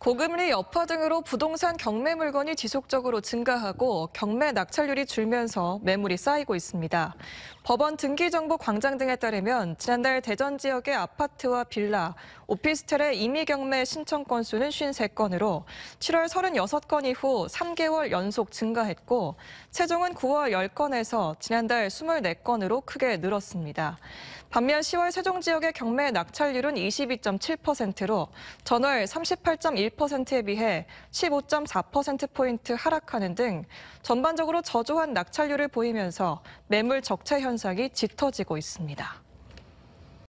고금리 여파 등으로 부동산 경매 물건이 지속적으로 증가하고 경매 낙찰률이 줄면서 매물이 쌓이고 있습니다. 법원 등기정보 광장 등에 따르면 지난달 대전 지역의 아파트와 빌라, 오피스텔의 임의 경매 신청 건수는 53건으로 7월 36건 이후 3개월 연속 증가했고 최종은 9월 10건에서 지난달 24건으로 크게 늘었습니다. 반면 10월 세종 지역의 경매 낙찰률은 22.7%로 전월 38.1% 1.1%에 비해 15.4%포인트 하락하는 등 전반적으로 저조한 낙찰률을 보이면서 매물 적체 현상이 짙어지고 있습니다.